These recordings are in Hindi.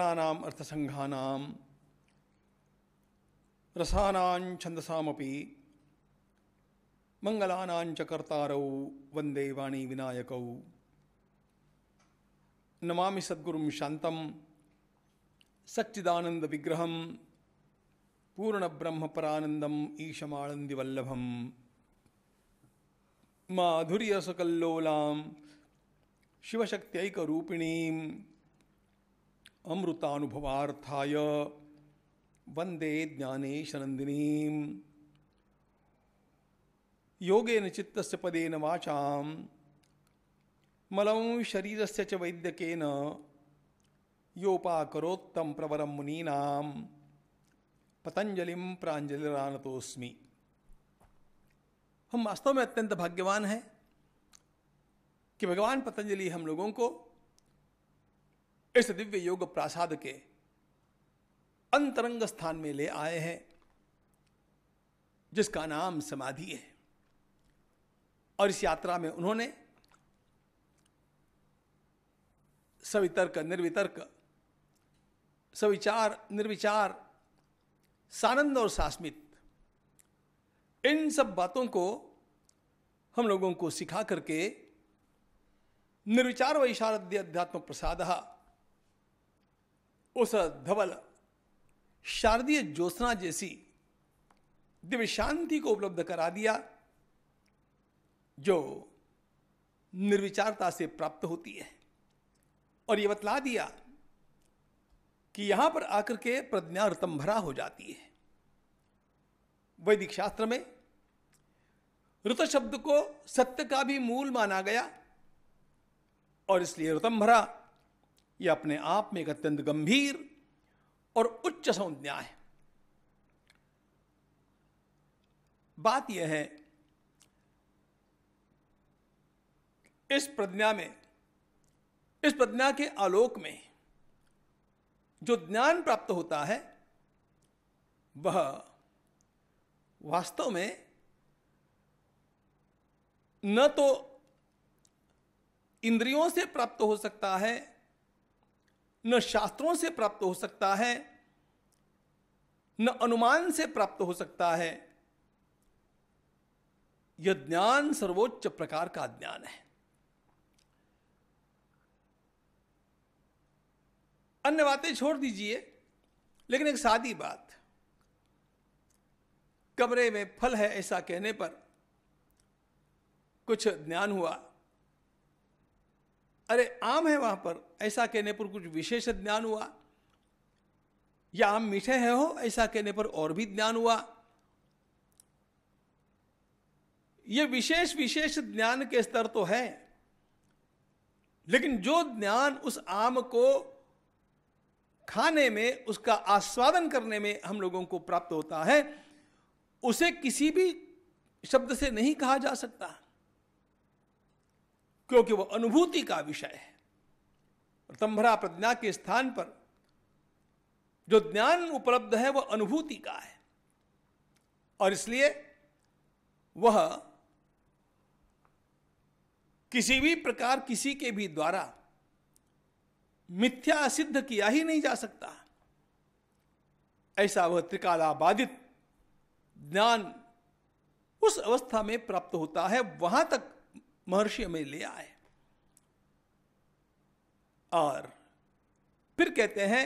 व्याकरणानाम अर्थसंघानाम रसानां छंदसामपि मंगलानां च कर्तारौ वंदे वाणी विनायकौ नमामि सद्गुरुं शान्तं सच्चिदानन्दविग्रहं पूर्णब्रह्मपरानन्दम् ईशमाळन्दिवल्लभं माधुर्यसकल्लोलां शिवशक्त्यैकरूपिणीं अमृतानुभवार्थाय वंदे ज्ञानेशनंदिनीं योगेन चित्तस्य पदेन वाचा मलं से च वैद्यक योपाकोत्तम प्रवरं मुनीनां पतंजलि प्रांजलिरानतोस्मि हम वास्तव में अत्यंत भाग्यवान हैं कि भगवान पतंजलि हम लोगों को इस दिव्य योग प्रासाद के अंतरंग स्थान में ले आए हैं जिसका नाम समाधि है और इस यात्रा में उन्होंने सवितर्क निर्वितर्क सविचार निर्विचार सानंद और सास्मित इन सब बातों को हम लोगों को सिखा करके निर्विचार व इशारद्य अध्यात्म प्रसाद उस धवल शारदीय ज्योत्सना जैसी दिव्य शांति को उपलब्ध करा दिया जो निर्विचारता से प्राप्त होती है और यह बतला दिया कि यहां पर आकर के प्रज्ञा ऋतंभरा हो जाती है वैदिक शास्त्र में ऋत शब्द को सत्य का भी मूल माना गया और इसलिए ऋतंभरा ये अपने आप में एक अत्यंत गंभीर और उच्च संज्ञा है बात यह है इस प्रज्ञा में इस प्रज्ञा के आलोक में जो ज्ञान प्राप्त होता है वह वास्तव में न तो इंद्रियों से प्राप्त हो सकता है न शास्त्रों से प्राप्त हो सकता है न अनुमान से प्राप्त हो सकता है यह ज्ञान सर्वोच्च प्रकार का ज्ञान है अन्य बातें छोड़ दीजिए लेकिन एक सादी बात कमरे में फल है ऐसा कहने पर कुछ ज्ञान हुआ अरे आम है वहां पर ऐसा कहने पर कुछ विशेष ज्ञान हुआ या आम मीठे है हो ऐसा कहने पर और भी ज्ञान हुआ यह विशेष विशेष ज्ञान के स्तर तो है लेकिन जो ज्ञान उस आम को खाने में उसका आस्वादन करने में हम लोगों को प्राप्त होता है उसे किसी भी शब्द से नहीं कहा जा सकता क्योंकि वह अनुभूति का विषय है प्रतंभरा प्रज्ञा के स्थान पर जो ज्ञान उपलब्ध है वह अनुभूति का है और इसलिए वह किसी भी प्रकार किसी के भी द्वारा मिथ्या सिद्ध किया ही नहीं जा सकता ऐसा वह त्रिकालाबाधित ज्ञान उस अवस्था में प्राप्त होता है वहां तक महर्षि हमें ले आए और फिर कहते हैं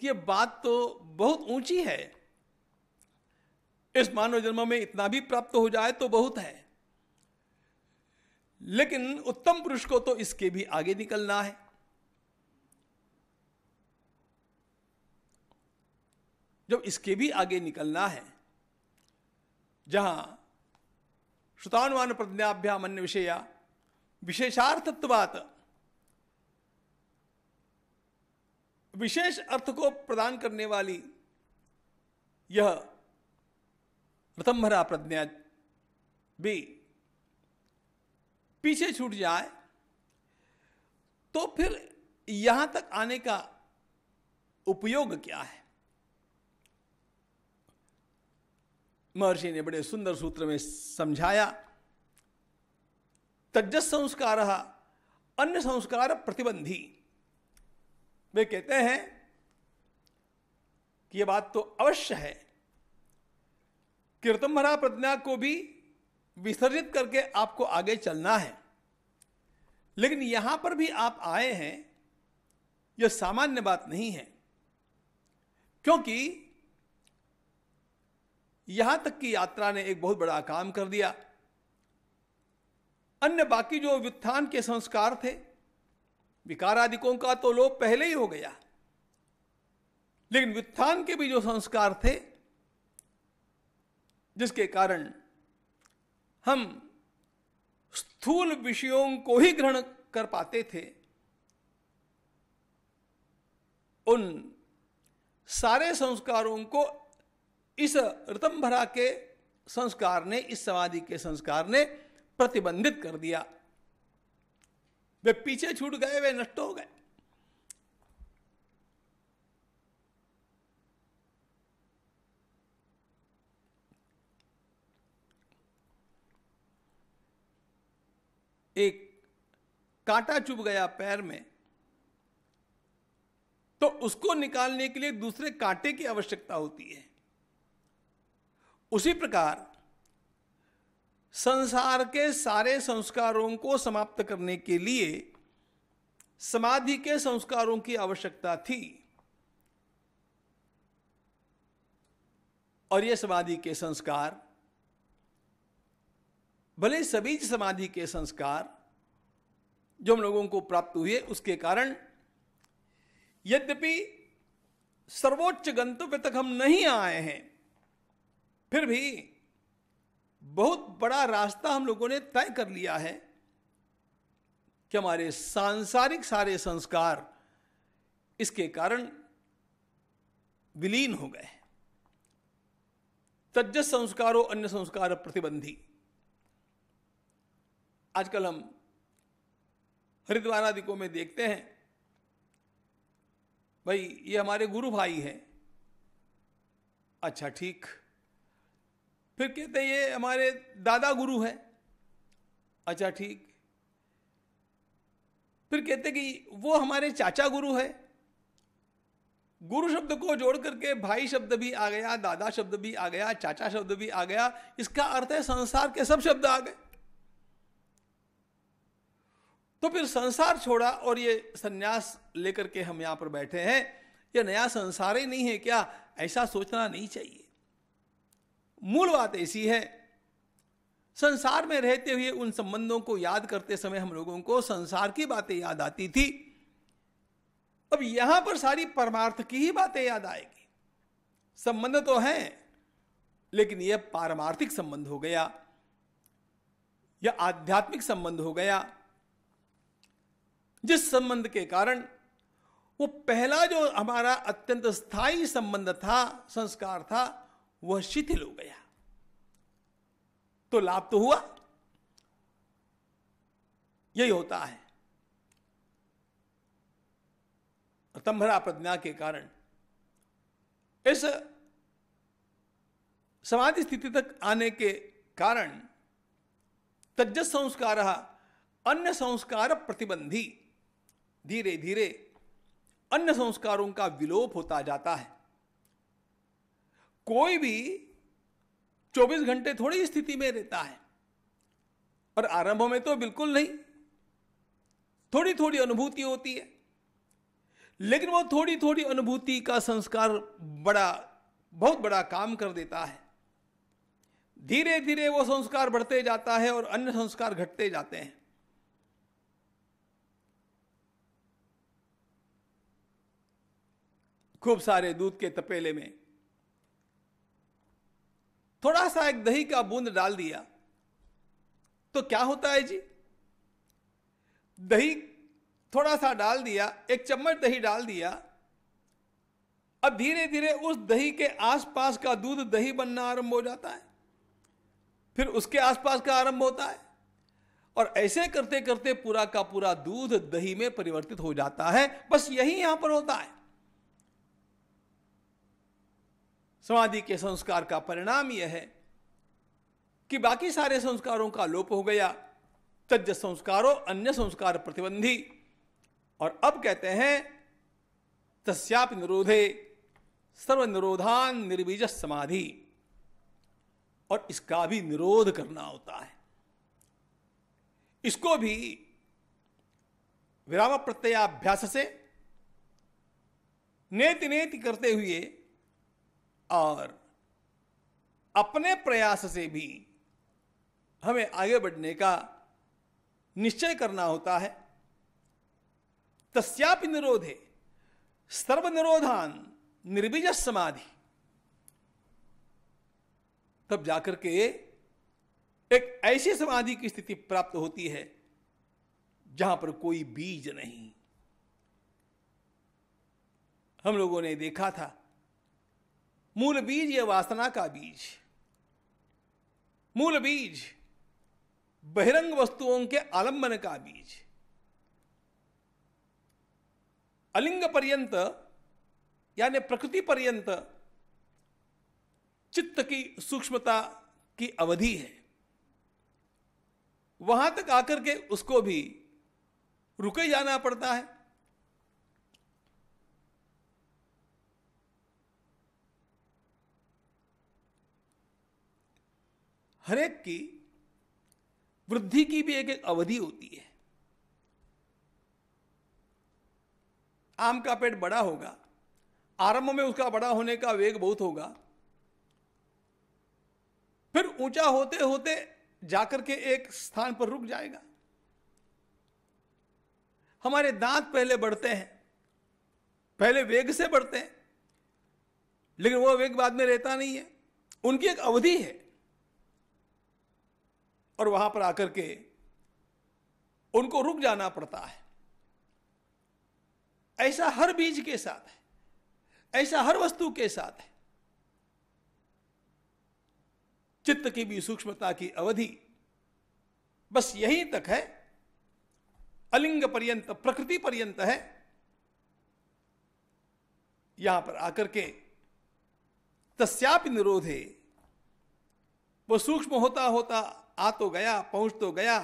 कि ये बात तो बहुत ऊंची है इस मानव जन्म में इतना भी प्राप्त हो जाए तो बहुत है लेकिन उत्तम पुरुष को तो इसके भी आगे निकलना है जब इसके भी आगे निकलना है जहां श्रुतानुमान प्रज्ञाभ्याम अन्य विषय विशेषार्थत्वात विशेष अर्थ को प्रदान करने वाली यह रतंभरा प्रज्ञा भी पीछे छूट जाए तो फिर यहां तक आने का उपयोग क्या है महर्षि ने बड़े सुंदर सूत्र में समझाया तजस संस्कार अन्य संस्कार प्रतिबंधी वे कहते हैं कि यह बात तो अवश्य है कीर्तंभरा प्रतिज्ञा को भी विसर्जित करके आपको आगे चलना है लेकिन यहां पर भी आप आए हैं यह सामान्य बात नहीं है क्योंकि यहां तक की यात्रा ने एक बहुत बड़ा काम कर दिया अन्य बाकी जो व्युत्थान के संस्कार थे विकारादिकों का तो लोप पहले ही हो गया लेकिन व्युत्थान के भी जो संस्कार थे जिसके कारण हम स्थूल विषयों को ही ग्रहण कर पाते थे उन सारे संस्कारों को इस ऋतंभरा के संस्कार ने इस समाधि के संस्कार ने प्रतिबंधित कर दिया वे पीछे छूट गए वे नष्ट हो गए एक कांटा चुभ गया पैर में तो उसको निकालने के लिए दूसरे कांटे की आवश्यकता होती है उसी प्रकार संसार के सारे संस्कारों को समाप्त करने के लिए समाधि के संस्कारों की आवश्यकता थी और ये समाधि के संस्कार भले सभी समाधि के संस्कार जो हम लोगों को प्राप्त हुए उसके कारण यद्यपि सर्वोच्च गंतव्य तक हम नहीं आए हैं फिर भी बहुत बड़ा रास्ता हम लोगों ने तय कर लिया है कि हमारे सांसारिक सारे संस्कार इसके कारण विलीन हो गए तज्ज संस्कारों अन्य संस्कार प्रतिबंधी आजकल हम को में देखते हैं भाई ये हमारे गुरु भाई हैं अच्छा ठीक फिर कहते ये हमारे दादा गुरु है अच्छा ठीक फिर कहते कि वो हमारे चाचा गुरु है गुरु शब्द को जोड़ करके भाई शब्द भी आ गया दादा शब्द भी आ गया चाचा शब्द भी आ गया इसका अर्थ है संसार के सब शब्द आ गए तो फिर संसार छोड़ा और ये संन्यास लेकर के हम यहां पर बैठे हैं ये नया संसार ही नहीं है क्या ऐसा सोचना नहीं चाहिए मूल बात ऐसी है संसार में रहते हुए उन संबंधों को याद करते समय हम लोगों को संसार की बातें याद आती थी अब यहां पर सारी परमार्थ की ही बातें याद आएगी संबंध तो हैं लेकिन यह पारमार्थिक संबंध हो गया या आध्यात्मिक संबंध हो गया जिस संबंध के कारण वो पहला जो हमारा अत्यंत स्थायी संबंध था संस्कार था वह शिथिल हो गया तो लाभ तो हुआ यही होता है तंभरा प्रज्ञा के कारण इस समाधि स्थिति तक आने के कारण तज संस्कार अन्य संस्कार प्रतिबंधी धीरे धीरे अन्य संस्कारों का विलोप होता जाता है कोई भी 24 घंटे थोड़ी स्थिति में रहता है और आरंभ में तो बिल्कुल नहीं थोड़ी थोड़ी अनुभूति होती है लेकिन वो थोड़ी थोड़ी अनुभूति का संस्कार बड़ा बहुत बड़ा काम कर देता है धीरे धीरे वो संस्कार बढ़ते जाता है और अन्य संस्कार घटते जाते हैं खूब सारे दूध के तपेले में थोड़ा सा एक दही का बूंद डाल दिया तो क्या होता है जी दही थोड़ा सा डाल दिया एक चम्मच दही डाल दिया अब धीरे धीरे उस दही के आसपास का दूध दही बनना आरंभ हो जाता है फिर उसके आसपास का आरंभ होता है और ऐसे करते करते पूरा का पूरा दूध दही में परिवर्तित हो जाता है बस यही यहां पर होता है समाधि के संस्कार का परिणाम यह है कि बाकी सारे संस्कारों का लोप हो गया तज्ज संस्कारों अन्य संस्कार प्रतिबंधी और अब कहते हैं तस्याप निरोधे सर्व निरोधान निर्बीज समाधि और इसका भी निरोध करना होता है इसको भी विराम प्रत्ययाभ्यास से नेति नेति करते हुए और अपने प्रयास से भी हमें आगे बढ़ने का निश्चय करना होता है तस्यापि निरोधे सर्वनिरोधान निर्बीज समाधि तब जाकर के एक ऐसी समाधि की स्थिति प्राप्त होती है जहां पर कोई बीज नहीं हम लोगों ने देखा था मूल बीज यह वासना का बीज मूल बीज बहिरंग वस्तुओं के आलंबन का बीज अलिंग पर्यंत यानी प्रकृति पर्यंत चित्त की सूक्ष्मता की अवधि है वहां तक आकर के उसको भी रुके जाना पड़ता है हरेक की वृद्धि की भी एक एक अवधि होती है आम का पेड़ बड़ा होगा आरंभ में उसका बड़ा होने का वेग बहुत होगा फिर ऊंचा होते होते जाकर के एक स्थान पर रुक जाएगा हमारे दांत पहले बढ़ते हैं पहले वेग से बढ़ते हैं लेकिन वह वेग बाद में रहता नहीं है उनकी एक अवधि है और वहां पर आकर के उनको रुक जाना पड़ता है ऐसा हर बीज के साथ है ऐसा हर वस्तु के साथ है चित्त की भी सूक्ष्मता की अवधि बस यहीं तक है अलिंग पर्यंत प्रकृति पर्यंत है यहां पर आकर के तस्यापि निरोधे वो सूक्ष्म होता होता आ तो गया पहुंच तो गया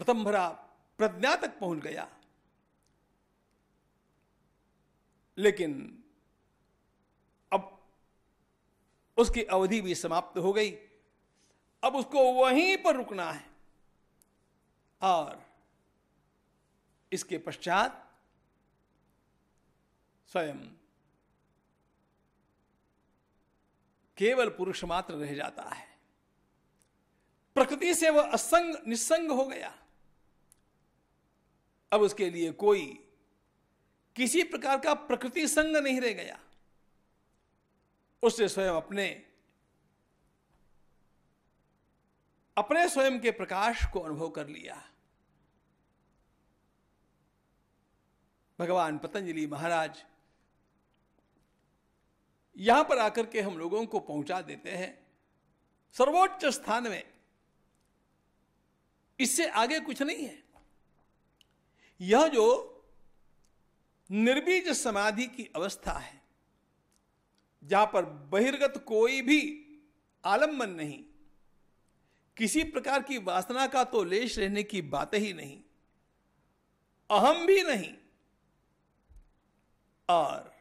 रतंभरा प्रज्ञा तक पहुंच गया लेकिन अब उसकी अवधि भी समाप्त हो गई अब उसको वहीं पर रुकना है और इसके पश्चात स्वयं केवल पुरुष मात्र रह जाता है प्रकृति से वह असंग निसंग हो गया अब उसके लिए कोई किसी प्रकार का प्रकृति संग नहीं रह गया उससे स्वयं अपने अपने स्वयं के प्रकाश को अनुभव कर लिया भगवान पतंजलि महाराज यहां पर आकर के हम लोगों को पहुंचा देते हैं सर्वोच्च स्थान में इससे आगे कुछ नहीं है यह जो निर्बीज समाधि की अवस्था है जहां पर बहिर्गत कोई भी आलम्बन नहीं किसी प्रकार की वासना का तो लेश रहने की बात ही नहीं अहम भी नहीं और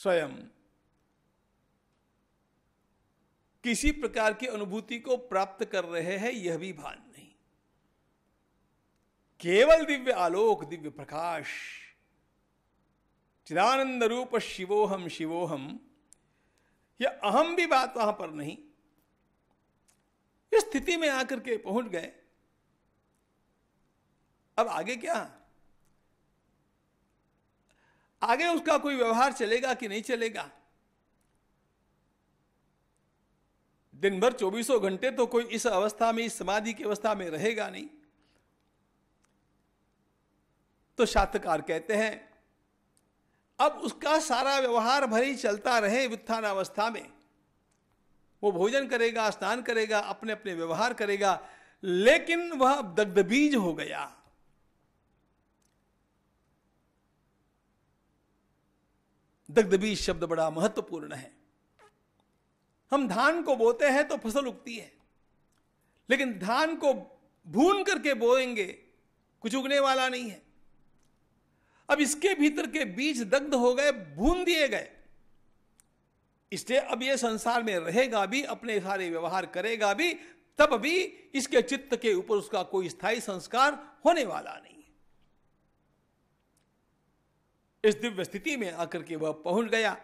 स्वयं किसी प्रकार की अनुभूति को प्राप्त कर रहे हैं यह भी भान नहीं केवल दिव्य आलोक दिव्य प्रकाश चिदानंद रूप शिवोहम शिवोहम यह अहम भी बात वहां पर नहीं इस स्थिति में आकर के पहुंच गए अब आगे क्या आगे उसका कोई व्यवहार चलेगा कि नहीं चलेगा दिन भर चौबीसों घंटे तो कोई इस अवस्था में इस समाधि की अवस्था में रहेगा नहीं तो शास्त्रकार कहते हैं अब उसका सारा व्यवहार भरी चलता रहे वित्थान अवस्था में वो भोजन करेगा स्नान करेगा अपने अपने व्यवहार करेगा लेकिन वह दग्ध बीज हो गया दग्धबीज शब्द बड़ा महत्वपूर्ण है हम धान को बोते हैं तो फसल उगती है लेकिन धान को भून करके बोएंगे कुछ उगने वाला नहीं है अब इसके भीतर के बीज दग्ध हो गए भून दिए गए इसलिए अब यह संसार में रहेगा भी अपने सारे व्यवहार करेगा भी तब भी इसके चित्त के ऊपर उसका कोई स्थायी संस्कार होने वाला नहीं इस दिव्य स्थिति में आकर के वह पहुंच गया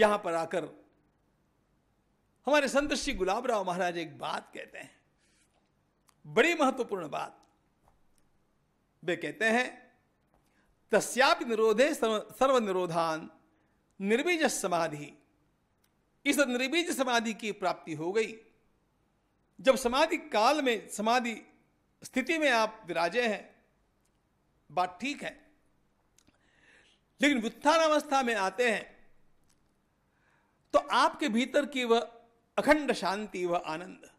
यहां पर आकर हमारे संत श्री गुलाबराव महाराज एक बात कहते हैं बड़ी महत्वपूर्ण बात वे कहते हैं तस्यापि निरोधे सर्व निरोधान निर्बीज समाधि इस निर्बीज समाधि की प्राप्ति हो गई जब समाधि काल में समाधि स्थिति में आप विराजे हैं बात ठीक है लेकिन व्युत्थान अवस्था में आते हैं तो आपके भीतर की वह अखंड शांति व आनंद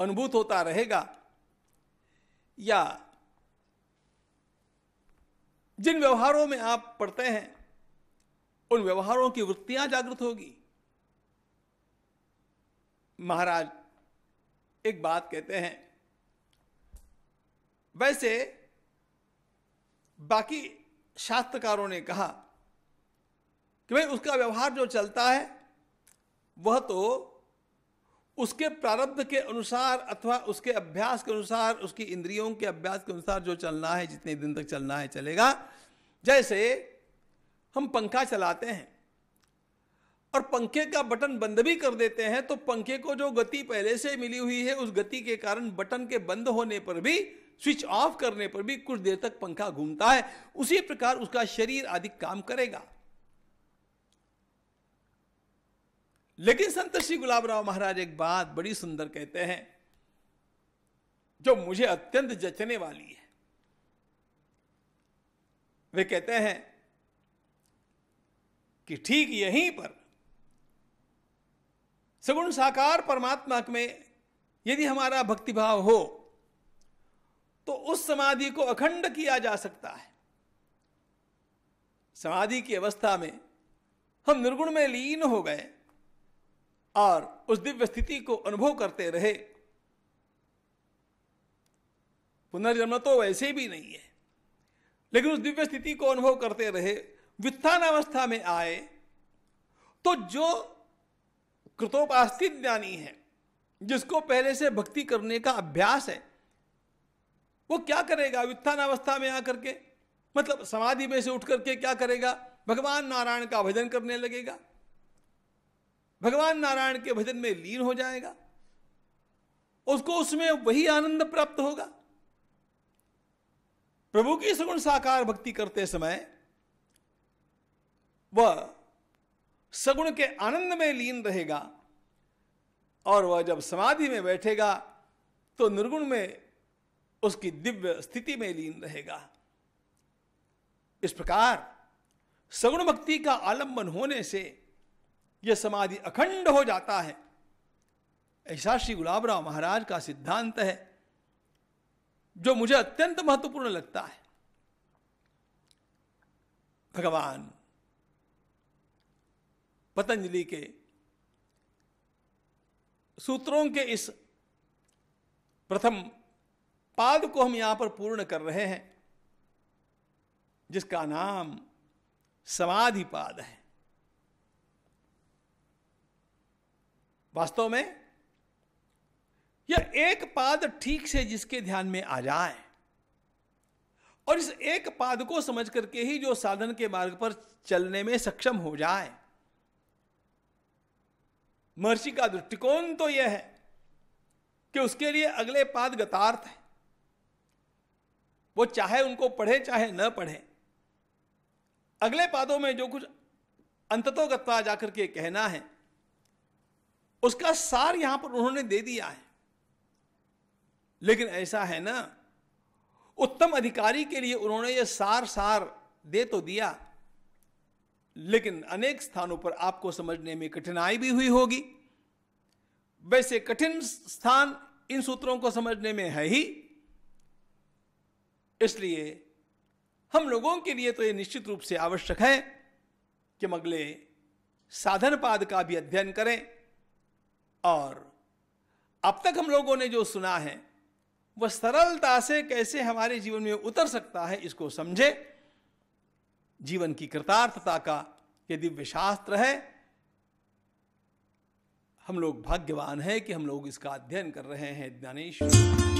अनुभूत होता रहेगा या जिन व्यवहारों में आप पढ़ते हैं उन व्यवहारों की वृत्तियां जागृत होगी महाराज एक बात कहते हैं वैसे बाकी शास्त्रकारों ने कहा कि भाई उसका व्यवहार जो चलता है वह तो उसके प्रारब्ध के अनुसार अथवा उसके अभ्यास के अनुसार उसकी इंद्रियों के अभ्यास के अनुसार जो चलना है जितने दिन तक चलना है चलेगा जैसे हम पंखा चलाते हैं और पंखे का बटन बंद भी कर देते हैं तो पंखे को जो गति पहले से मिली हुई है उस गति के कारण बटन के बंद होने पर भी स्विच ऑफ करने पर भी कुछ देर तक पंखा घूमता है उसी प्रकार उसका शरीर आदि काम करेगा लेकिन संत श्री गुलाबराव महाराज एक बात बड़ी सुंदर कहते हैं जो मुझे अत्यंत जचने वाली है वे कहते हैं कि ठीक यहीं पर सगुण साकार परमात्मा में यदि हमारा भक्तिभाव हो तो उस समाधि को अखंड किया जा सकता है समाधि की अवस्था में हम निर्गुण में लीन हो गए और उस दिव्य स्थिति को अनुभव करते रहे पुनर्जन्म तो वैसे भी नहीं है लेकिन उस दिव्य स्थिति को अनुभव करते रहे वित्थान अवस्था में आए तो जो कृतोपास्थित ज्ञानी है जिसको पहले से भक्ति करने का अभ्यास है वो क्या करेगा व्युत्थान अवस्था में आकर के मतलब समाधि में से उठ करके क्या करेगा भगवान नारायण का भजन करने लगेगा भगवान नारायण के भजन में लीन हो जाएगा उसको उसमें वही आनंद प्राप्त होगा प्रभु की सगुण साकार भक्ति करते समय वह सगुण के आनंद में लीन रहेगा और वह जब समाधि में बैठेगा तो निर्गुण में उसकी दिव्य स्थिति में लीन रहेगा इस प्रकार सगुण भक्ति का आलंबन होने से यह समाधि अखंड हो जाता है ऐसा श्री गुलाबराव महाराज का सिद्धांत है जो मुझे अत्यंत महत्वपूर्ण लगता है भगवान पतंजलि के सूत्रों के इस प्रथम पाद को हम यहां पर पूर्ण कर रहे हैं जिसका नाम समाधि पाद है वास्तव में यह एक पाद ठीक से जिसके ध्यान में आ जाए और इस एक पाद को समझ करके ही जो साधन के मार्ग पर चलने में सक्षम हो जाए महर्षि का दृष्टिकोण तो यह है कि उसके लिए अगले पाद गतार्थ है वो चाहे उनको पढ़े चाहे न पढ़े अगले पादों में जो कुछ अंततोगत्ता जाकर के कहना है उसका सार यहां पर उन्होंने दे दिया है लेकिन ऐसा है ना उत्तम अधिकारी के लिए उन्होंने यह सार सार दे तो दिया लेकिन अनेक स्थानों पर आपको समझने में कठिनाई भी हुई होगी वैसे कठिन स्थान इन सूत्रों को समझने में है ही इसलिए हम लोगों के लिए तो ये निश्चित रूप से आवश्यक है कि हम अगले साधन पाद का भी अध्ययन करें और अब तक हम लोगों ने जो सुना है वह सरलता से कैसे हमारे जीवन में उतर सकता है इसको समझें जीवन की कृतार्थता का ये दिव्य शास्त्र है हम लोग भाग्यवान हैं कि हम लोग इसका अध्ययन कर रहे हैं ज्ञानेश्वर